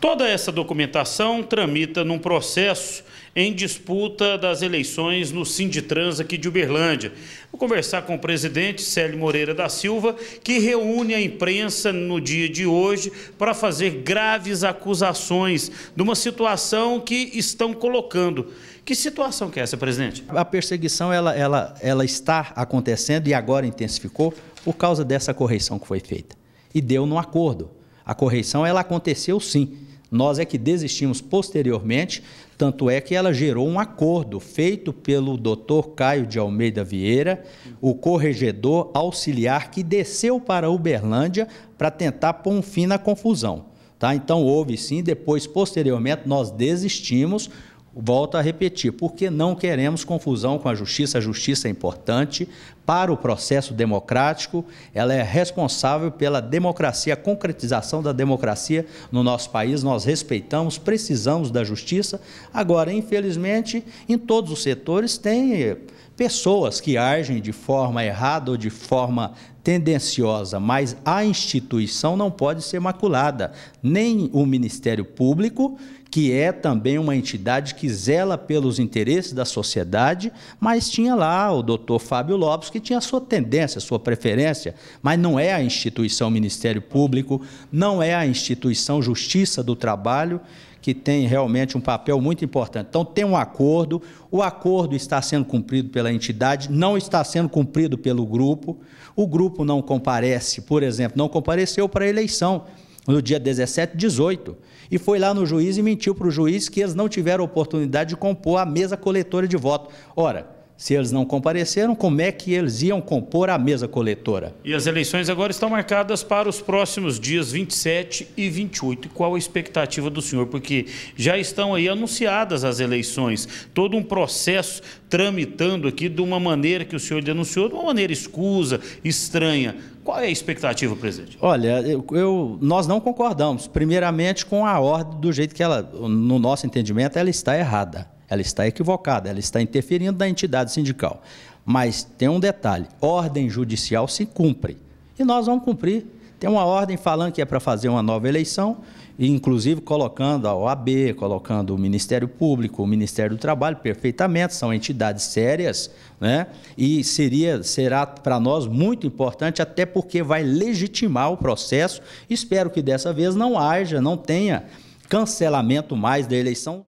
Toda essa documentação tramita num processo em disputa das eleições no Sinditrans aqui de Uberlândia. Vou conversar com o presidente Célio Moreira da Silva, que reúne a imprensa no dia de hoje para fazer graves acusações de uma situação que estão colocando. Que situação que é essa, presidente? A perseguição ela, ela, ela está acontecendo e agora intensificou por causa dessa correção que foi feita. E deu num acordo. A correção ela aconteceu sim nós é que desistimos posteriormente, tanto é que ela gerou um acordo feito pelo doutor Caio de Almeida Vieira, o corregedor auxiliar que desceu para Uberlândia para tentar pôr um fim na confusão. Tá? Então houve sim, depois, posteriormente, nós desistimos, volto a repetir, porque não queremos confusão com a justiça, a justiça é importante, para o processo democrático, ela é responsável pela democracia, a concretização da democracia no nosso país. Nós respeitamos, precisamos da justiça. Agora, infelizmente, em todos os setores tem eh, pessoas que agem de forma errada ou de forma tendenciosa, mas a instituição não pode ser maculada, nem o Ministério Público, que é também uma entidade que zela pelos interesses da sociedade, mas tinha lá o doutor Fábio Lopes, que que tinha a sua tendência, a sua preferência, mas não é a instituição Ministério Público, não é a instituição Justiça do Trabalho que tem realmente um papel muito importante. Então, tem um acordo, o acordo está sendo cumprido pela entidade, não está sendo cumprido pelo grupo, o grupo não comparece, por exemplo, não compareceu para a eleição no dia 17 18, e foi lá no juiz e mentiu para o juiz que eles não tiveram oportunidade de compor a mesa coletora de voto. Ora, se eles não compareceram, como é que eles iam compor a mesa coletora? E as eleições agora estão marcadas para os próximos dias 27 e 28. E qual a expectativa do senhor? Porque já estão aí anunciadas as eleições, todo um processo tramitando aqui de uma maneira que o senhor denunciou, de uma maneira escusa, estranha. Qual é a expectativa, presidente? Olha, eu, eu, nós não concordamos, primeiramente, com a ordem do jeito que ela, no nosso entendimento, ela está errada. Ela está equivocada, ela está interferindo na entidade sindical. Mas tem um detalhe: ordem judicial se cumpre. E nós vamos cumprir. Tem uma ordem falando que é para fazer uma nova eleição, e inclusive colocando a OAB, colocando o Ministério Público, o Ministério do Trabalho, perfeitamente, são entidades sérias, né? E seria, será para nós muito importante, até porque vai legitimar o processo. Espero que dessa vez não haja, não tenha cancelamento mais da eleição.